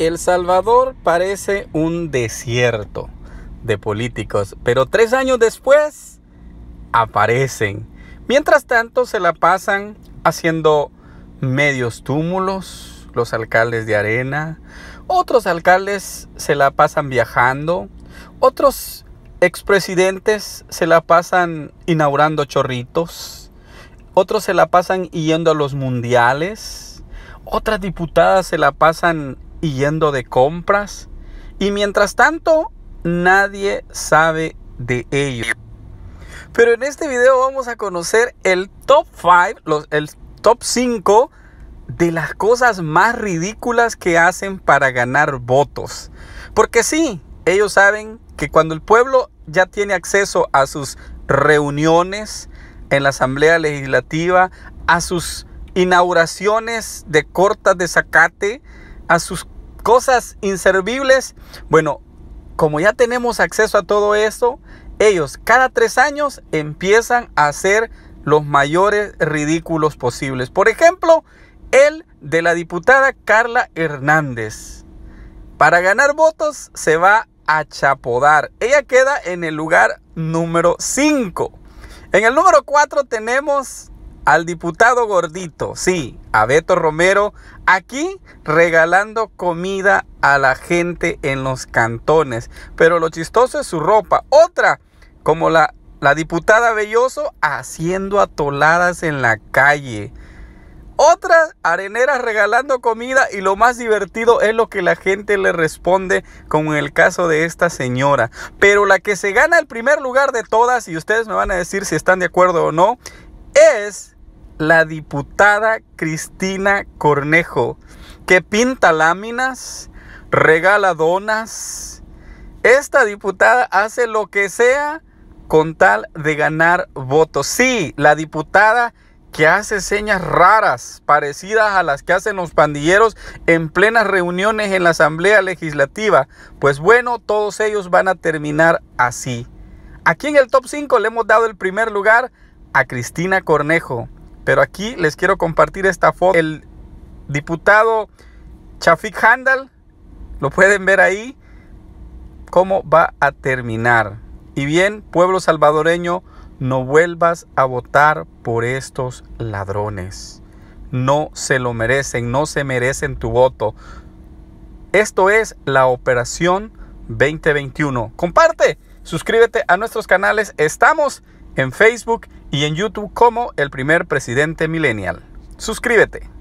El Salvador parece un desierto de políticos, pero tres años después aparecen. Mientras tanto se la pasan haciendo medios túmulos, los alcaldes de arena, otros alcaldes se la pasan viajando, otros expresidentes se la pasan inaugurando chorritos, otros se la pasan yendo a los mundiales, otras diputadas se la pasan yendo de compras. Y mientras tanto, nadie sabe de ello. Pero en este video vamos a conocer el top 5, el top 5 de las cosas más ridículas que hacen para ganar votos. Porque sí, ellos saben que cuando el pueblo ya tiene acceso a sus reuniones en la Asamblea Legislativa, a sus inauguraciones de cortas de zacate, a sus cosas inservibles. Bueno, como ya tenemos acceso a todo eso, ellos cada tres años empiezan a hacer los mayores ridículos posibles. Por ejemplo, el de la diputada Carla Hernández. Para ganar votos se va a chapodar. Ella queda en el lugar número 5. En el número 4 tenemos al diputado gordito, sí, a Beto Romero, aquí regalando comida a la gente en los cantones. Pero lo chistoso es su ropa. Otra, como la, la diputada Belloso, haciendo atoladas en la calle. Otra, arenera regalando comida y lo más divertido es lo que la gente le responde como en el caso de esta señora. Pero la que se gana el primer lugar de todas y ustedes me van a decir si están de acuerdo o no es la diputada Cristina Cornejo, que pinta láminas, regala donas. Esta diputada hace lo que sea con tal de ganar votos. Sí, la diputada que hace señas raras, parecidas a las que hacen los pandilleros en plenas reuniones en la Asamblea Legislativa. Pues bueno, todos ellos van a terminar así. Aquí en el top 5 le hemos dado el primer lugar a Cristina Cornejo. Pero aquí les quiero compartir esta foto. El diputado Chafik Handal, lo pueden ver ahí, cómo va a terminar. Y bien, pueblo salvadoreño, no vuelvas a votar por estos ladrones. No se lo merecen, no se merecen tu voto. Esto es la Operación 2021. Comparte, suscríbete a nuestros canales. Estamos en Facebook y en YouTube como el primer presidente millennial. Suscríbete.